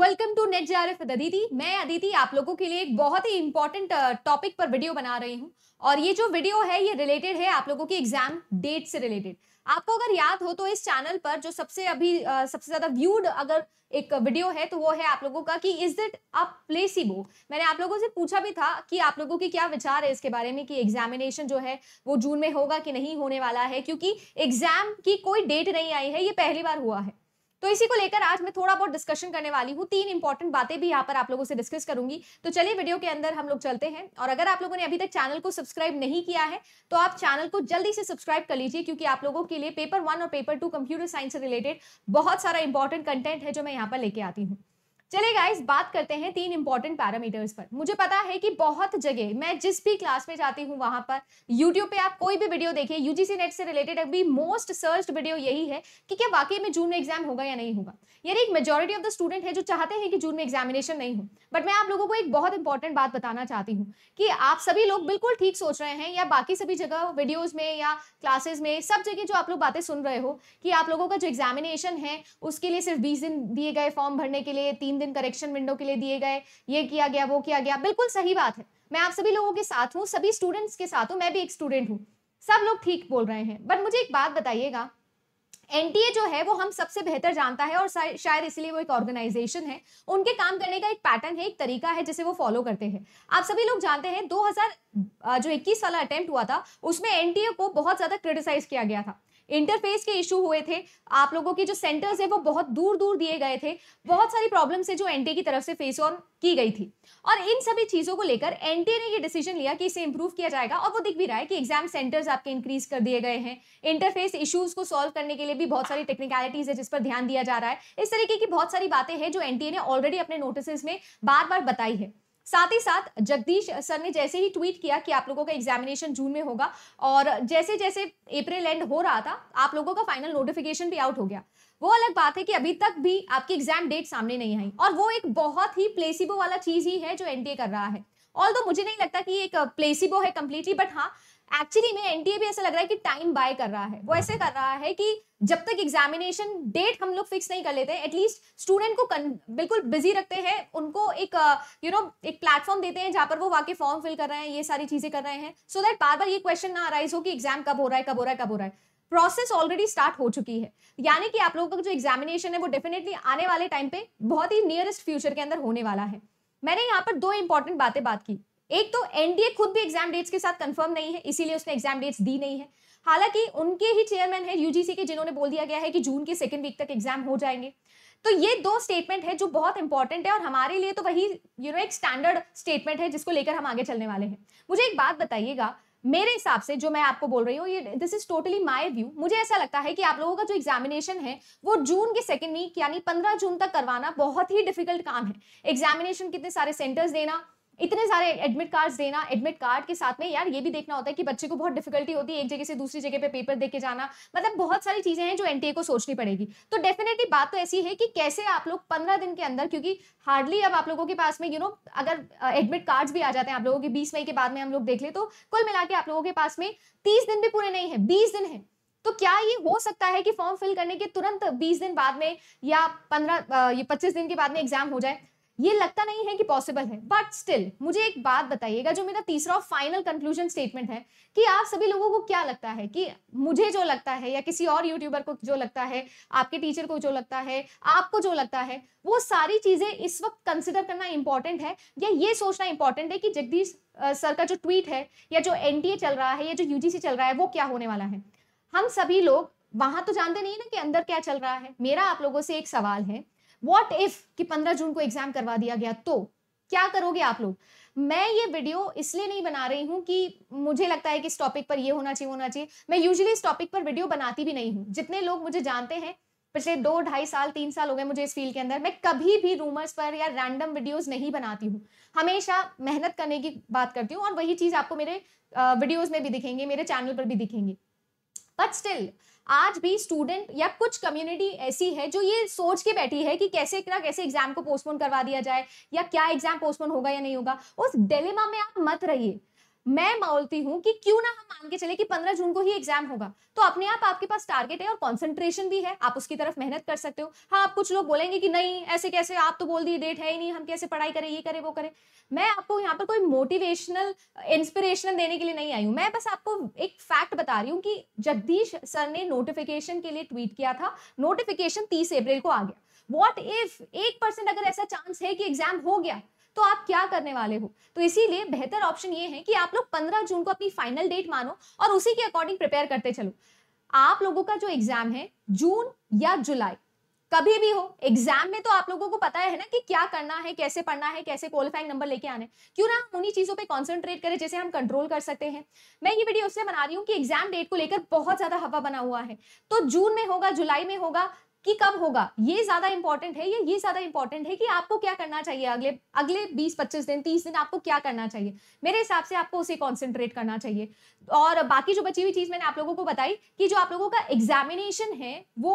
welcome to NET JRF Aditi मैं अदिति आप लोगों के लिए एक बहुत ही इंपॉर्टेंट टॉपिक uh, पर वीडियो बना रही हूँ और ये जो वीडियो है ये रिलेटेड है आप लोगों की एग्जाम डेट से रिलेटेड आपको अगर याद हो तो इस चैनल पर जो सबसे अभी uh, सबसे ज्यादा व्यूड अगर एक वीडियो है तो वो है आप लोगों का कि इज इट अ प्लेसिबो मैंने आप लोगों से पूछा भी था कि आप लोगों के क्या विचार है इसके बारे में कि एग्जामिनेशन जो है वो जून में होगा कि नहीं होने वाला है क्योंकि एग्जाम की कोई डेट नहीं आई है ये पहली बार हुआ है तो इसी को लेकर आज मैं थोड़ा बहुत डिस्कशन करने वाली हूँ तीन इंपॉर्टेंट बातें भी यहाँ पर आप लोगों से डिस्कस करूंगी तो चलिए वीडियो के अंदर हम लोग चलते हैं और अगर आप लोगों ने अभी तक चैनल को सब्सक्राइब नहीं किया है तो आप चैनल को जल्दी से सब्सक्राइब कर लीजिए क्योंकि आप लोगों के लिए पेपर वन और पेपर टू कंप्यूटर साइंस से रिलेटेड बहुत सारा इंपॉर्टेंट कंटेंट है जो मैं यहाँ पर लेके आती हूँ चलिए गाइस बात करते हैं तीन इंपॉर्टेंट पैरामीटर्स पर मुझे पता है कि बहुत जगह मैं जिस भी क्लास में जाती हूँ वहां पर यूट्यूब पे आप कोई भी वीडियो देखिए यूजीसी नेट से रिलेटेड अभी मोस्ट सर्च वीडियो यही है कि क्या वाकई में जून में एग्जाम होगा या नहीं होगा यानी एक मेजोरिटी ऑफ द स्टूडेंट है जो चाहते हैं कि जून में एग्जामिनेशन नहीं हो बट मैं आप लोगों को एक बहुत इंपॉर्टेंट बात बताना चाहती हूँ कि आप सभी लोग बिल्कुल ठीक सोच रहे हैं या बाकी सभी जगह वीडियोज में या क्लासेज में सब जगह जो आप लोग बातें सुन रहे हो कि आप लोगों का जो एग्जामिनेशन है उसके लिए सिर्फ बीस दिन दिए गए फॉर्म भरने के लिए तीन दिन करेक्शन विंडो के लिए दिए गए ये किया गया वो किया गया बिल्कुल सही बात है मैं आप सभी लोगों के साथ हूँ सभी स्टूडेंट्स के साथ हूँ मैं भी एक स्टूडेंट हूँ सब लोग ठीक बोल रहे हैं बट मुझे एक बात बताइएगा एनटीए जो है वो हम सबसे बेहतर जानता है और शायद इसलिए वो एक ऑर्गेनाइजेशन है उनके काम करने का एक पैटर्न है एक तरीका है जिसे वो फॉलो करते हैं आप सभी लोग जानते हैं 2000 जो 21 वाला अटेम्प्ट हुआ था उसमें एनटीए को बहुत ज्यादा क्रिटिसाइज किया गया था इंटरफेस के इशू हुए थे आप लोगों के जो सेंटर्स है वो बहुत दूर दूर दिए गए थे बहुत सारी प्रॉब्लम है जो एनटीए की तरफ से फेस ऑन की गई थी और इन सभी चीज़ों को लेकर एनटीए ने ये डिसीजन लिया कि इसे इंप्रूव किया जाएगा और वो दिख भी रहा है कि एग्जाम सेंटर्स आपके इंक्रीज कर दिए गए हैं इंटरफेस इश्यूज को सॉल्व करने के लिए भी बहुत सारी टेक्निकलिटीज है जिस पर ध्यान दिया जा रहा है इस तरीके की बहुत सारी बातें हैं जो एनटीए ने ऑलरेडी अपने नोटिस में बार बार बताई है साथ ही साथ जगदीश सर ने जैसे ही ट्वीट किया कि आप लोगों का एग्जामिनेशन जून में होगा और जैसे जैसे अप्रैल एंड हो रहा था आप लोगों का फाइनल नोटिफिकेशन भी आउट हो गया वो अलग बात है कि अभी तक भी आपकी एग्जाम डेट सामने नहीं आई और वो एक बहुत ही प्लेसिबो वाला चीज ही है जो एनटीए कर रहा है ऑल तो मुझे नहीं लगता कि एक प्लेसिबो है कम्प्लीटली बट हाँ एक्चुअली में एनटीए भी ऐसा लग रहा है कि टाइम बाय कर रहा है वो ऐसे कर रहा है कि जब तक एग्जामिनेशन डेट हम लोग फिक्स नहीं कर लेते एटलीस्ट स्टूडेंट को बिल्कुल बिजी रखते हैं उनको एक you uh, know you know, एक प्लेटफॉर्म देते हैं जहां पर वो वाकई फॉर्म फिल कर रहे हैं ये सारी चीजें कर रहे हैं सो so दैट बार बार ये क्वेश्चन ना अराइज हो कि एग्जाम कब हो रहा है कब हो रहा है कब हो रहा है प्रोसेस ऑलरेडी स्टार्ट हो चुकी है यानी कि आप लोगों का जो एग्जामिनेशन है वो डेफिनेटली आने वाले टाइम पे बहुत ही नियरेस्ट फ्यूचर के अंदर होने वाला है मैंने यहाँ पर दो इंपॉर्टेंट बातें बात की एक तो एनडीए खुद भी एग्जाम डेट्स के साथ कंफर्म नहीं है इसीलिए उसने एग्जाम डेट्स दी नहीं है हालांकि उनके ही चेयरमैन है यूजीसी के जिन्होंने बोल दिया गया है कि जून के सेकेंड वीक तक एग्जाम हो जाएंगे तो ये दो स्टेटमेंट है जो बहुत इंपॉर्टेंट है और हमारे लिए तो वही यू you नो know, एक स्टैंडर्ड स्टेटमेंट है जिसको लेकर हम आगे चलने वाले हैं मुझे एक बात बताइएगा मेरे हिसाब से जो मैं आपको बोल रही हूँ ये this is totally my view मुझे ऐसा लगता है कि आप लोगों का जो एग्जामिनेशन है वो जून के सेकेंड वीक यानी पंद्रह जून तक करवाना बहुत ही डिफिकल्ट काम है एग्जामिनेशन कितने सारे सेंटर्स देना इतने सारे एडमिट कार्ड्स देना एडमिट कार्ड के साथ में यार ये भी देखना होता है कि बच्चे को बहुत डिफिकल्टी होती है एक जगह से दूसरी जगह पे पेपर दे के जाना मतलब बहुत सारी चीज़ें हैं जो एनटीए को सोचनी पड़ेगी तो डेफिनेटली बात तो ऐसी है कि कैसे आप लोग पंद्रह दिन के अंदर क्योंकि हार्डली अब आप लोगों के पास में यू you नो know, अगर एडमिट कार्ड भी आ जाते हैं आप लोगों के बीस मई के बाद में हम लोग देख ले तो कुल मिला के आप लोगों के पास में तीस दिन भी पूरे नहीं है बीस दिन है तो क्या ये हो सकता है कि फॉर्म फिल करने के तुरंत बीस दिन बाद में या पंद्रह ये पच्चीस दिन के बाद में एग्जाम हो जाए ये लगता नहीं है कि पॉसिबल है बट स्टिल मुझे एक बात बताइएगा जो मेरा तीसरा और फाइनल कंक्लूजन स्टेटमेंट है कि आप सभी लोगों को क्या लगता है कि मुझे जो लगता है या किसी और यूट्यूबर को जो लगता है आपके टीचर को जो लगता है आपको जो लगता है वो सारी चीजें इस वक्त कंसिडर करना इंपॉर्टेंट है या ये सोचना इंपॉर्टेंट है कि जगदीश सर का जो ट्वीट है या जो एन चल रहा है या जो यूजीसी चल रहा है वो क्या होने वाला है हम सभी लोग वहां तो जानते नहीं ना कि अंदर क्या चल रहा है मेरा आप लोगों से एक सवाल है वॉट इफ कि 15 जून को एग्जाम करवा दिया गया तो क्या करोगे आप लोग मैं ये वीडियो इसलिए नहीं बना रही हूँ कि मुझे लगता है कि इस टॉपिक पर ये होना चाहिए होना चाहिए मैं यूजुअली इस टॉपिक पर वीडियो बनाती भी नहीं हूँ जितने लोग मुझे जानते हैं पिछले दो ढाई साल तीन साल हो गए मुझे इस फील्ड के अंदर मैं कभी भी रूमर्स पर या रैंडम वीडियोस नहीं बनाती हूँ हमेशा मेहनत करने की बात करती हूँ और वही चीज़ आपको मेरे वीडियोस में भी दिखेंगे मेरे चैनल पर भी दिखेंगे बट स्टिल आज भी स्टूडेंट या कुछ कम्युनिटी ऐसी है जो ये सोच के बैठी है कि कैसे इतना कैसे एग्जाम को पोस्टपोन करवा दिया जाए या क्या एग्जाम पोस्टपोन होगा या नहीं होगा उस डेलेमा में आप मत रहिए मैं बोलती हूँ कि क्यों ना हम मान के चले कि 15 जून को ही एग्जाम होगा तो अपने आप आपके पास टारगेट है और कंसंट्रेशन भी है आप उसकी तरफ मेहनत कर सकते हो हाँ आप कुछ लोग बोलेंगे कि नहीं ऐसे कैसे आप तो बोल दी डेट है ही नहीं हम कैसे पढ़ाई करें ये करें वो करें मैं आपको यहाँ पर कोई मोटिवेशनल इंस्पिरेशनल देने के लिए नहीं आई हूँ मैं बस आपको एक फैक्ट बता रही हूँ कि जगदीश सर ने नोटिफिकेशन के लिए ट्वीट किया था नोटिफिकेशन तीस अप्रैल को आ गया वॉट इफ एक अगर ऐसा चांस है कि एग्जाम हो गया तो आप क्या करने वाले हो तो इसीलिए बेहतर ऑप्शन ये है कि आप लोग पंद्रह जून को अपनी फाइनल डेट मानो और उसी के अकॉर्डिंग प्रिपेयर करते चलो आप लोगों का जो एग्जाम है जून या जुलाई कभी भी हो एग्जाम में तो आप लोगों को पता है ना कि क्या करना है कैसे पढ़ना है कैसे क्वालिफाइंग नंबर लेके आने क्यों ना हम उन्हीं चीजों पे कंसंट्रेट करें जैसे हम कंट्रोल कर सकते हैं मैं ये वीडियो उससे बना रही हूँ कि एग्जाम डेट को लेकर बहुत ज्यादा हवा बना हुआ है तो जून में होगा जुलाई में होगा कि कब होगा ये ज्यादा इंपॉर्टेंट है या ये ज्यादा इंपॉर्टेंट है कि आपको क्या करना चाहिए अगले अगले 20 25 दिन 30 दिन आपको क्या करना चाहिए मेरे हिसाब से आपको उसे कॉन्सेंट्रेट करना चाहिए और बाकी जो बची हुई चीज मैंने आप लोगों को बताई कि जो आप लोगों का एग्जामिनेशन है वो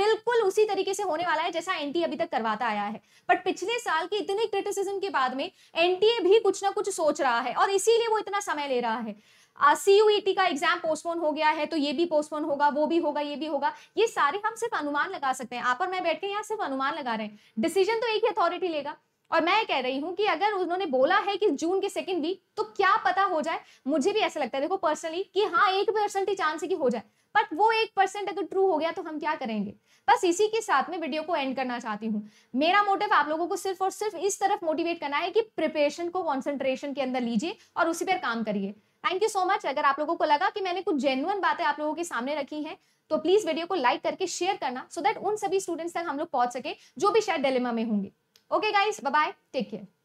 बिल्कुल उसी तरीके से होने वाला है जैसा एन अभी तक करवाता आया है बट पिछले साल के इतने क्रिटिसिज्म के बाद में एनटीए भी कुछ ना कुछ सोच रहा है और इसीलिए वो इतना समय ले रहा है सीयूईटी e का एग्जाम पोस्टपोन हो गया है तो ये भी पोस्टपोन होगा वो भी होगा ये भी होगा ये सारे हम सिर्फ अनुमान लगा सकते हैं आप और मैं बैठ के यहाँ सिर्फ अनुमान लगा रहे हैं डिसीजन तो एक ही अथॉरिटी लेगा और मैं कह रही हूँ कि अगर उन्होंने बोला है कि जून के सेकंड वीक तो क्या पता हो जाए मुझे भी ऐसा लगता है देखो पर्सनली कि हाँ एक परसेंट ही चांस है कि हो जाए बट वो एक परसेंट अगर ट्रू हो गया तो हम क्या करेंगे बस इसी के साथ में वीडियो को एंड करना चाहती हूँ मेरा मोटिव आप लोगों को सिर्फ और सिर्फ इस तरफ मोटिवेट करना है कि प्रिपरेशन को कॉन्सेंट्रेशन के अंदर लीजिए और उसी पर काम करिए थैंक यू सो मच अगर आप लोगों को लगा कि मैंने कुछ जेन्युन बातें आप लोगों के सामने रखी हैं तो प्लीज वीडियो को लाइक करके शेयर करना सो so दैट उन सभी स्टूडेंट्स तक हम लोग पहुंच सके जो भी शायद डेलेमा में होंगे okay guys bye take care